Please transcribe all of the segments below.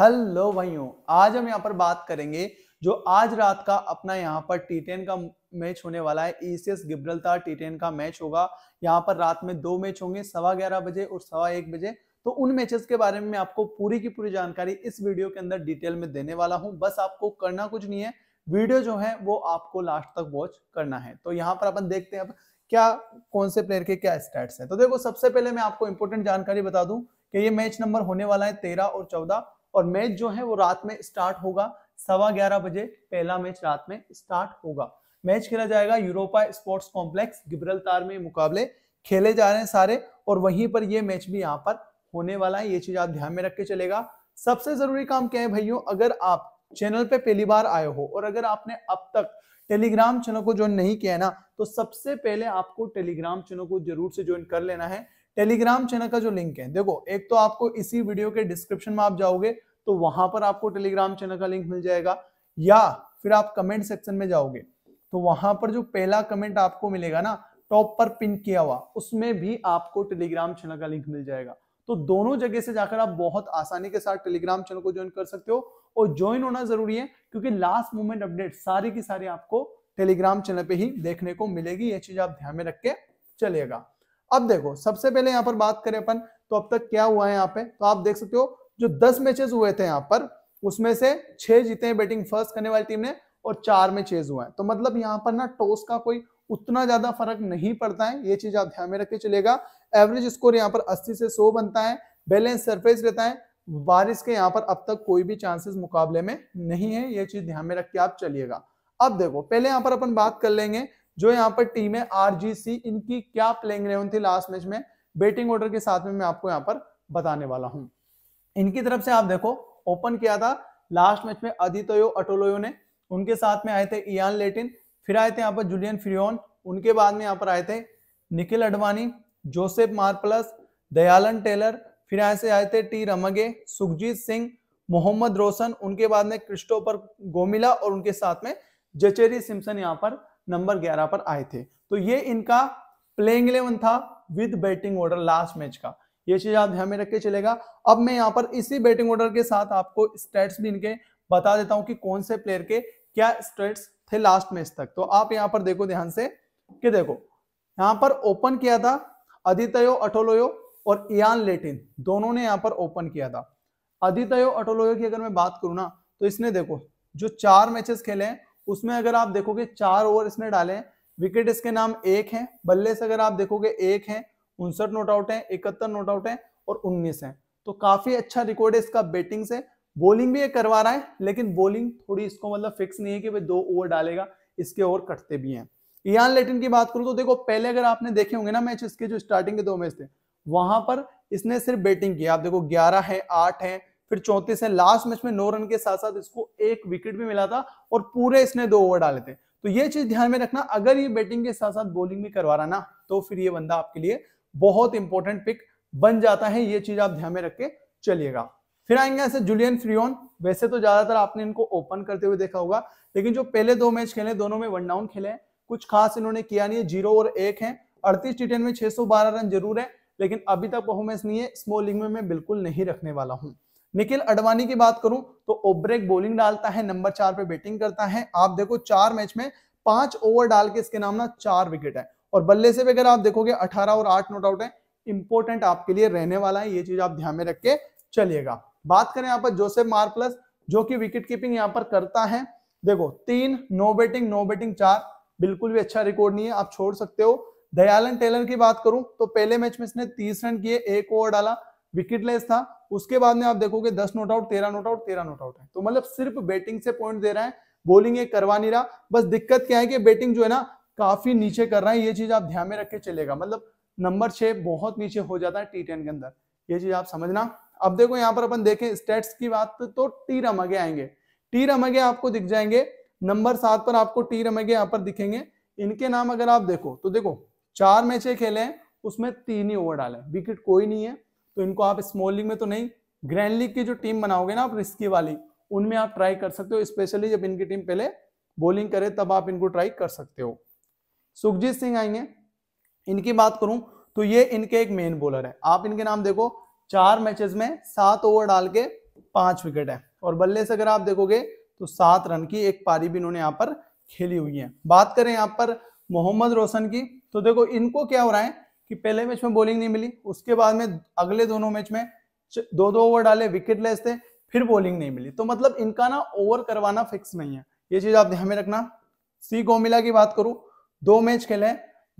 hello भाइयों आज हम यहाँ पर बात करेंगे जो आज रात का अपना यहाँ पर टी टेन का मैच होने वाला है ECS e Gibraltar T ten का मैच होगा यहाँ पर रात में दो मैच होंगे सवा ग्यारह बजे और सवा एक बजे तो उन मैचेस के बारे में मैं आपको पूरी की पूरी जानकारी इस वीडियो के अंदर डिटेल में देने वाला हूँ बस आपको करना कुछ नहीं है वीडियो जो है वो आपको लास्ट तक वॉच करना है तो यहाँ पर अपन देखते हैं अब क्या कौन से प्लेयर के क्या स्टैट्स हैं तो देखो सबसे पहले मैं आपको इंपोर्टेंट जानकारी बता दूं कि ये मैच नंबर होने वाला है तेरह और चौदह और मैच जो है वो रात में स्टार्ट होगा सवा ग्यारह बजे पहला मैच रात में स्टार्ट होगा मैच खेला जाएगा यूरोपा स्पोर्ट्स कॉम्प्लेक्स गिब्रल में मुकाबले खेले जा रहे हैं सारे और वहीं पर ये मैच भी यहाँ पर होने वाला है ये चीज आप ध्यान में रख के चलेगा सबसे जरूरी काम क्या है भाइयों अगर आप चैनल पे पहली बार आए हो और अगर आपने अब तक टेलीग्राम चैनल को ज्वाइन नहीं किया है ना तो सबसे पहले आपको टेलीग्राम चैनल को जरूर से ज्वाइन कर लेना है टेलीग्राम चैनल का जो लिंक है देखो एक तो आपको इसी वीडियो के डिस्क्रिप्शन में आप जाओगे तो वहां पर आपको टेलीग्राम चैनल का लिंक मिल जाएगा या फिर आप कमेंट सेक्शन में जाओगे तो वहां पर जो पहला कमेंट आपको मिलेगा ना टॉप पर पिन किया हुआ उसमें भी आपको टेलीग्राम चैनल का लिंक मिल जाएगा तो दोनों जगह से जाकर आप बहुत आसानी के साथ टेलीग्राम चैनल को ज्वाइन कर सकते हो और ज्वाइन होना जरूरी है क्योंकि लास्ट मोमेंट अपडेट सारी की सारी आपको टेलीग्राम चैनल पे ही देखने को मिलेगी ये चीज आप ध्यान में रख के चलेगा अब देखो सबसे पहले यहां पर बात करें अपन तो अब तक क्या हुआ है यहाँ पे तो आप देख सकते हो जो दस मैचेस हुए थे यहाँ पर उसमें से छह जीते हैं बैटिंग फर्स्ट करने वाली टीम ने और चार में चेज हुआ है तो मतलब यहाँ पर ना टॉस का कोई उतना ज्यादा फर्क नहीं पड़ता है ये चीज आप ध्यान में रखे चलेगा एवरेज स्कोर यहाँ पर 80 से 100 बनता है बैलेंस सरफेस रहता है बारिश के यहाँ पर अब तक कोई भी चांसेस मुकाबले में नहीं है ये चीज ध्यान में रख के आप चलिएगा अब देखो पहले यहाँ पर अपन बात कर लेंगे जो यहाँ पर टीम है आरजीसी इनकी क्या प्लेइंग रेवन थी लास्ट मैच में बैटिंग ऑर्डर के साथ में मैं आपको यहाँ पर बताने वाला हूँ इनकी तरफ से आप देखो ओपन किया था लास्ट मैच में अदितयो अटोलोयो ने उनके साथ में आए थे इयान लेटिन फिर आए थे यहाँ पर जूलियन फ्रियोन उनके बाद में यहाँ पर आए थे Nikhil Advani Joseph Marples Dayalan Taylor फिर यहाँ से आए थे टी रमगे सुखजीत सिंह मोहम्मद रोशन उनके बाद में क्रिस्टोपर गोमिला और उनके साथ में जचेरी सिमसन यहाँ पर नंबर ग्यारह पर आए थे तो ये इनका प्लेइंग इलेवन था with batting order last match का ये चीज आप ध्यान में रख के चलेगा अब मैं यहाँ पर इसी बैटिंग ऑर्डर के साथ आपको स्टेट्स भी इनके बता देता हूं कि कौन से प्लेयर के क्या स्टेट्स थे लास्ट मैच तक तो आप यहाँ पर देखो ध्यान से कि देखो यहाँ पर ओपन किया था अदितयो अटोलोयो और इयान लेटिन दोनों ने यहाँ पर ओपन किया था अदितयो अटोलोयो की अगर मैं बात करू ना तो इसने देखो जो चार मैचेस खेले हैं उसमें अगर आप देखोगे चार ओवर इसने डाले हैं विकेट इसके नाम एक है बल्ले से अगर आप देखोगे एक है उनसठ नोट आउट है इकहत्तर नोट आउट है और उन्नीस है तो काफी अच्छा रिकॉर्ड है इसका बैटिंग से बॉलिंग भी ये करवा रहा है लेकिन बॉलिंग थोड़ी इसको मतलब फिक्स नहीं है कि भाई दो ओवर डालेगा इसके ओवर कटते भी हैं इयान लेटिन की बात करूं तो देखो पहले अगर आपने देखे होंगे ना मैच इसके जो स्टार्टिंग के दो मैच थे वहां पर इसने सिर्फ बैटिंग की आप देखो ग्यारह है आठ है फिर चौंतीस है लास्ट मैच में नौ रन के साथ साथ इसको एक विकेट भी मिला था और पूरे इसने दो ओवर डाले थे तो ये चीज ध्यान में रखना अगर ये बैटिंग के साथ साथ बॉलिंग भी करवा रहा ना तो फिर ये बंदा आपके लिए बहुत इंपॉर्टेंट पिक बन जाता है ये चीज आप ध्यान में रख के चलिएगा फिर आएंगे ऐसे जूलियन फ्रियोन वैसे तो ज्यादातर आपने इनको ओपन करते हुए देखा होगा लेकिन जो पहले दो मैच खेले दोनों में वन डाउन खेले हैं कुछ खास इन्होंने किया नहीं है जीरो और एक है अड़तीस टी में छह रन जरूर है लेकिन अभी तक परफॉर्मेंस नहीं है स्मॉल में मैं बिल्कुल नहीं रखने वाला हूँ निखिल अडवाणी की बात करूं तो ओब्रेक बोलिंग डालता है नंबर चार पे बैटिंग करता है आप देखो चार मैच में पांच ओवर डाल के इसके नाम ना चार विकेट है और बल्ले से भी अगर आप देखोगे अठारह और आठ नोट आउट है इंपॉर्टेंट आपके लिए रहने वाला है ये चीज आप ध्यान में रख के चलिएगा बात करें यहाँ पर जोसेफ मार्पलस जो कि विकेट कीपिंग यहाँ पर करता है देखो तीन नो बैटिंग नो बैटिंग चार बिल्कुल भी अच्छा रिकॉर्ड नहीं है आप छोड़ सकते हो दयालन टेलर की बात करूं तो पहले मैच में इसने तीस रन किए एक ओवर डाला विकेटलेस था उसके बाद में आप देखोगे दस नोट आउट तेरह नोट आउट तेरह नोट आउट है तो मतलब सिर्फ बैटिंग से पॉइंट दे रहा है बॉलिंग ये करवा नहीं रहा बस दिक्कत क्या है कि बैटिंग जो है ना काफी नीचे कर रहा है ये चीज आप ध्यान में रख के चलेगा मतलब नंबर छह बहुत नीचे हो जाता है टी टेन के अंदर ये चीज आप समझना अब देखो यहाँ पर अपन देखें स्टेट्स की बात तो टी रमगे आएंगे टी रमगे आपको दिख जाएंगे नंबर सात पर आपको टी रमगे यहाँ पर दिखेंगे इनके नाम अगर आप देखो तो देखो चार मैचे खेले हैं उसमें तीन ही ओवर डाले विकेट कोई नहीं है तो इनको आप स्मॉल लीग में तो नहीं ग्रैंड लीग की जो टीम बनाओगे ना आप रिस्की वाली उनमें आप ट्राई कर सकते हो स्पेशली जब इनकी टीम पहले बॉलिंग करे तब आप इनको ट्राई कर सकते हो सुखजीत सिंह आएंगे इनकी बात करूं तो ये इनके एक मेन बॉलर है आप इनके नाम देखो चार मैचेस में सात ओवर डाल के पांच विकेट है और बल्ले से अगर आप देखोगे तो सात रन की एक पारी भी इन्होंने यहाँ पर खेली हुई है बात करें यहाँ पर मोहम्मद रोशन की तो देखो इनको क्या हो रहा है कि पहले मैच में बॉलिंग नहीं मिली उसके बाद में अगले दोनों मैच में दो दो ओवर डाले लेस थे फिर बॉलिंग नहीं मिली तो मतलब इनका ना ओवर करवाना फिक्स नहीं है ये चीज आप ध्यान में रखना सी गोमिला की बात करूं दो मैच खेले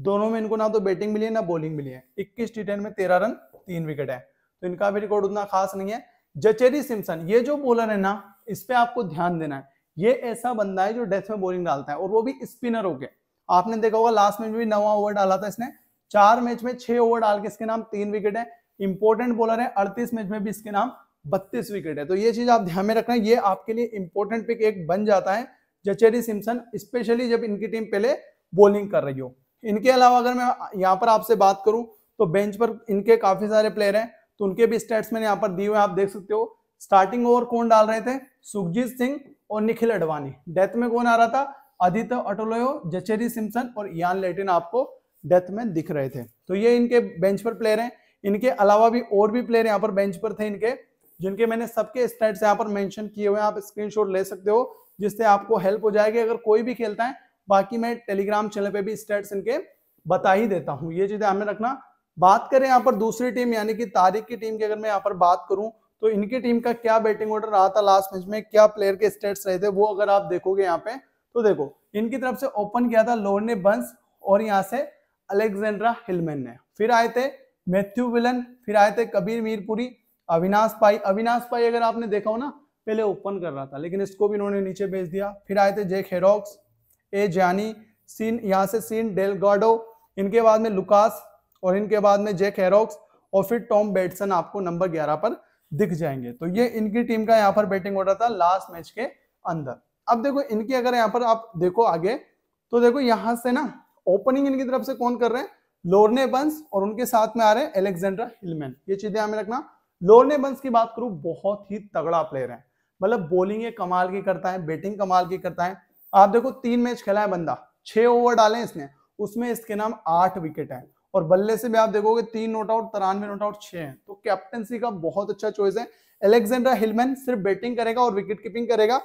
दोनों में इनको ना तो बैटिंग मिली है ना बॉलिंग मिली है इक्कीस टी में तेरह रन तीन विकेट है तो इनका भी रिकॉर्ड उतना खास नहीं है जचेरी सिमसन ये जो बॉलर है ना इस पर आपको ध्यान देना है ये ऐसा बंदा है जो डेथ में बॉलिंग डालता है और वो भी स्पिनर हो गया आपने देखा होगा लास्ट में भी नवा ओवर डाला था इसने चार मैच में छह ओवर डाल के इसके नाम तीन विकेट है इंपोर्टेंट बॉलर है अड़तीस मैच में भी इसके नाम बत्तीस विकेट है तो ये चीज आप ध्यान में रखना ये आपके लिए इंपोर्टेंट पिक एक बन जाता है जचेरी सिमसन स्पेशली जब इनकी टीम पहले बॉलिंग कर रही हो इनके अलावा अगर मैं यहाँ पर आपसे बात करूं तो बेंच पर इनके काफी सारे प्लेयर हैं तो उनके भी स्टेट्स मैंने यहाँ पर दिए हुए आप देख सकते हो स्टार्टिंग ओवर कौन डाल रहे थे सुखजीत सिंह और निखिल अडवाणी डेथ में कौन आ रहा था आदित्य अटोलो जचेरी सिमसन और यान लेटिन आपको डेथ में दिख रहे थे तो ये इनके बेंच पर प्लेयर हैं इनके अलावा भी और भी प्लेयर यहाँ पर बेंच पर थे इनके जिनके मैंने सबके स्टेट्स यहाँ पर मेंशन किए हुए हैं आप स्क्रीनशॉट ले सकते हो जिससे आपको हेल्प हो जाएगी अगर कोई भी खेलता है बाकी मैं टेलीग्राम चैनल पे भी स्टेट्स इनके बता ही देता हूँ ये चीजें हमें रखना बात करें यहाँ पर दूसरी टीम यानी कि तारीख की टीम की अगर मैं यहाँ पर बात करूँ तो इनकी टीम का क्या बैटिंग ऑर्डर रहा था लास्ट मैच में क्या प्लेयर के स्टेट्स रहे थे वो अगर आप देखोगे यहाँ पे तो देखो इनकी तरफ से ओपन किया था लोहर ने बंस और यहाँ से अलेक्जेंड्रा हिलमेन ने फिर आए थे मैथ्यू विलन फिर आए थे कबीर मीरपुरी अविनाश पाई अविनाश पाई अगर आपने देखा हो ना पहले ओपन कर रहा था लेकिन इसको भी इन्होंने नीचे भेज दिया फिर आए थे जेक खेरोक्स ए जानी सीन यहाँ से सीन गार्डो इनके बाद में लुकास और इनके बाद में जेक हेरोक्स और फिर टॉम बेटसन आपको नंबर ग्यारह पर दिख जाएंगे तो ये इनकी टीम का यहाँ पर बैटिंग ऑर्डर था लास्ट मैच के अंदर अब देखो इनकी अगर यहाँ पर आप देखो आगे तो देखो यहाँ से ना ओपनिंग इनकी तरफ से कौन कर रहे हैं लोरने बंस और उनके साथ में आ रहे हैं एलेक्जेंड्रा हिलमैन ये चीजें हमें रखना लोरने बंस की बात करूं बहुत ही तगड़ा प्लेयर है मतलब बॉलिंग ये कमाल की करता है बैटिंग कमाल की करता है आप देखो तीन मैच खेला है बंदा छह ओवर डाले इसने उसमें इसके नाम आठ विकेट है और बल्ले से भी आप देखोगे तीन नोट आउट तिरानवे नोट आउट छह है तो कैप्टनसी का बहुत अच्छा चॉइस है एलेक्जेंड्रा हिलमैन सिर्फ बैटिंग करेगा और विकेट कीपिंग करेगा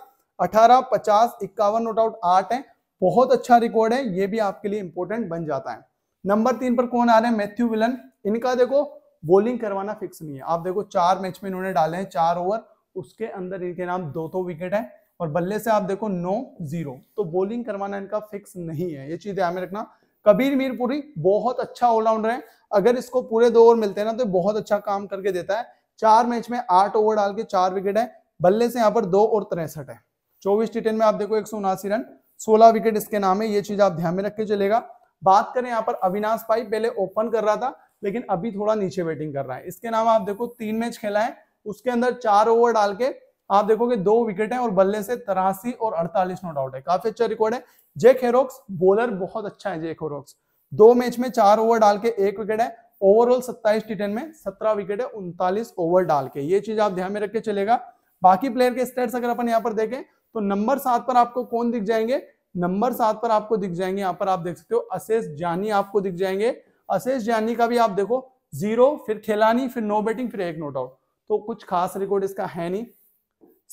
अठारह पचास इक्यावन नोट आउट आठ है बहुत अच्छा रिकॉर्ड है ये भी आपके लिए इंपॉर्टेंट बन जाता है नंबर तीन पर कौन आ रहे हैं मैथ्यू विलन इनका देखो बॉलिंग करवाना फिक्स नहीं है आप देखो चार मैच में इन्होंने डाले हैं चार ओवर उसके अंदर इनके नाम दो तो विकेट है और बल्ले से आप देखो नो जीरो तो बॉलिंग करवाना इनका फिक्स नहीं है ये चीज ध्यान में रखना कबीर मीरपुरी बहुत अच्छा ऑलराउंडर है अगर इसको पूरे दो ओवर मिलते हैं ना तो बहुत अच्छा काम करके देता है चार मैच में आठ ओवर डाल के चार विकेट है बल्ले से यहाँ पर दो और तिरसठ है चौबीस टी में आप देखो एक रन सोलह विकेट इसके नाम है ये चीज आप ध्यान में रख के चलेगा बात करें यहाँ पर अविनाश पाई पहले ओपन कर रहा था लेकिन अभी थोड़ा नीचे बैटिंग कर रहा है इसके नाम आप देखो तीन मैच खेला है उसके अंदर चार ओवर डाल के आप देखोगे दो विकेट हैं और बल्ले से तिरासी और अड़तालीस नॉट आउट है काफी अच्छा रिकॉर्ड है जेक हेरोक्स बॉलर बहुत अच्छा है जेक हेरोक्स दो मैच में चार ओवर डाल के एक विकेट है ओवरऑल 27 टी में 17 विकेट है उनतालीस ओवर डाल के ये चीज आप ध्यान में रख के चलेगा बाकी प्लेयर के स्टेट्स अगर अपन यहाँ पर देखें तो नंबर सात पर आपको कौन दिख जाएंगे नंबर सात पर आपको दिख जाएंगे यहाँ पर आप देख सकते हो अशेष जानी आपको दिख जाएंगे अशेष जानी का भी आप देखो जीरो फिर खेलानी फिर नो बैटिंग फिर एक नोट आउट तो कुछ खास रिकॉर्ड इसका है नहीं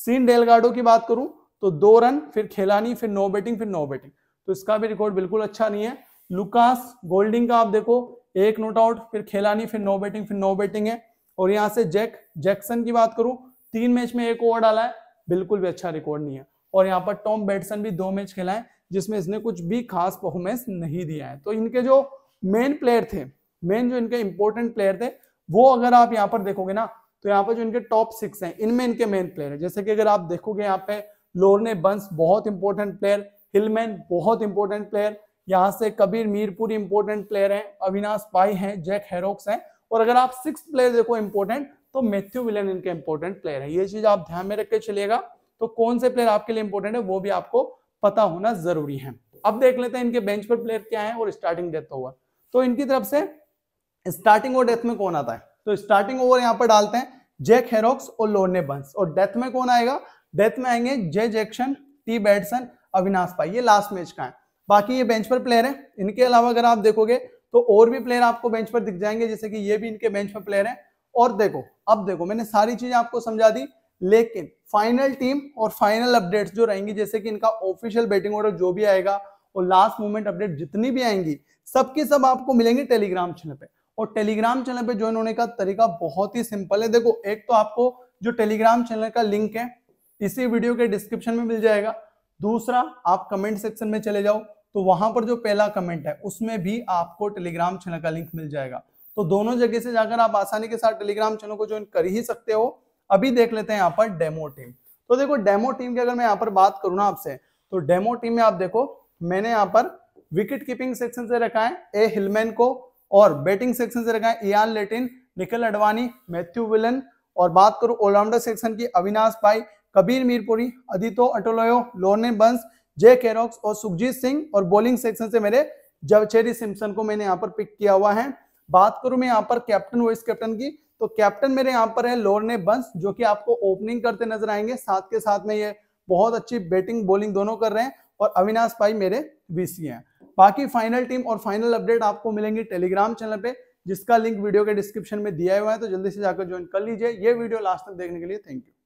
सीन डेलगाडो की बात करूं तो दो रन फिर खेलानी फिर नो बैटिंग फिर नो बैटिंग तो इसका भी रिकॉर्ड बिल्कुल अच्छा नहीं है लुकास गोल्डिंग का आप देखो एक नोट आउट फिर खेलानी फिर नो बैटिंग फिर नो बैटिंग है और यहां से जैक जैक्सन की बात करूं तीन मैच में एक ओवर डाला है बिल्कुल भी अच्छा रिकॉर्ड नहीं है और यहाँ पर टॉम बैट्सन भी दो मैच खेला है जिसमें इसने कुछ भी खास परफॉर्मेंस नहीं दिया है तो इनके जो मेन प्लेयर थे मेन जो इनके इंपॉर्टेंट प्लेयर थे वो अगर आप यहाँ पर देखोगे ना तो यहाँ पर जो इनके टॉप सिक्स हैं इनमें इनके मेन प्लेयर है जैसे कि अगर आप देखोगे यहाँ पे लोरने बंस बहुत इंपॉर्टेंट प्लेयर हिलमैन बहुत इंपॉर्टेंट प्लेयर यहाँ से कबीर मीरपुर इंपॉर्टेंट प्लेयर हैं अविनाश पाई हैं जैक हेरोक्स हैं और अगर आप सिक्स प्लेयर देखो इंपॉर्टेंट तो मैथ्यू विलियन इनके इंपॉर्टेंट प्लेयर है ये चीज आप ध्यान में रख के चलिएगा तो कौन से प्लेयर आपके लिए इंपोर्टेंट है वो भी आपको पता होना जरूरी है अब देख लेते हैं इनके बेंच पर प्लेयर क्या है और स्टार्टिंग डेथ ओवर तो इनकी तरफ से स्टार्टिंग और डेथ में कौन आता है तो स्टार्टिंग ओवर यहाँ पर डालते हैं जैक हेरोक्स और लोने बंस और डेथ में कौन आएगा डेथ में आएंगे J Jackson T Batson Avinash Pai ये लास्ट मैच का है बाकी ये बेंच पर प्लेयर है इनके अलावा अगर आप देखोगे तो और भी प्लेयर आपको बेंच पर दिख जाएंगे जैसे कि ये भी इनके बेंच पर प्लेयर है और देखो अब देखो मैंने सारी चीजें आपको समझा दी लेकिन फाइनल टीम और फाइनल अपडेट्स जो रहेंगी जैसे कि इनका ऑफिशियल बैटिंग ऑर्डर जो भी आएगा और लास्ट मोमेंट अपडेट जितनी भी आएंगी सबके सब आपको मिलेंगे टेलीग्राम चैनल पे और टेलीग्राम चैनल पे ज्वाइन होने का तरीका बहुत ही सिंपल है देखो एक तो आपको जो टेलीग्राम चैनल का लिंक है इसी वीडियो के डिस्क्रिप्शन में मिल जाएगा दूसरा आप कमेंट सेक्शन में चले जाओ तो वहां पर जो पहला कमेंट है उसमें भी आपको टेलीग्राम चैनल का लिंक मिल जाएगा तो दोनों जगह से जाकर आप आसानी के साथ टेलीग्राम चैनल को ज्वाइन कर ही सकते हो अभी देख लेते हैं यहाँ पर डेमो टीम तो देखो डेमो टीम की अगर मैं यहाँ पर बात करू ना आपसे तो डेमो टीम में आप देखो मैंने यहाँ पर विकेट कीपिंग सेक्शन से रखा है ए हिलमैन को और बैटिंग सेक्शन से रखा है इयान लेटिन निखिल अडवाणी मैथ्यू विलन और बात करूं ऑलराउंडर सेक्शन की अविनाश भाई कबीर मीरपुरी अदितो अटोलो लोने बंस जे केरोक्स और सुखजीत सिंह और बॉलिंग सेक्शन से मेरे जवचेरी सिम्सन को मैंने यहाँ पर पिक किया हुआ है बात करूं मैं यहाँ पर कैप्टन वाइस कैप्टन की तो कैप्टन मेरे यहाँ पर है लोरने बंस जो कि आपको ओपनिंग करते नजर आएंगे साथ के साथ में ये बहुत अच्छी बैटिंग बॉलिंग दोनों कर रहे हैं और अविनाश भाई मेरे बीसी हैं बाकी फाइनल टीम और फाइनल अपडेट आपको मिलेंगी टेलीग्राम चैनल पे जिसका लिंक वीडियो के डिस्क्रिप्शन में दिया हुआ है तो जल्दी से जाकर ज्वाइन कर लीजिए ये वीडियो लास्ट तक देखने के लिए थैंक यू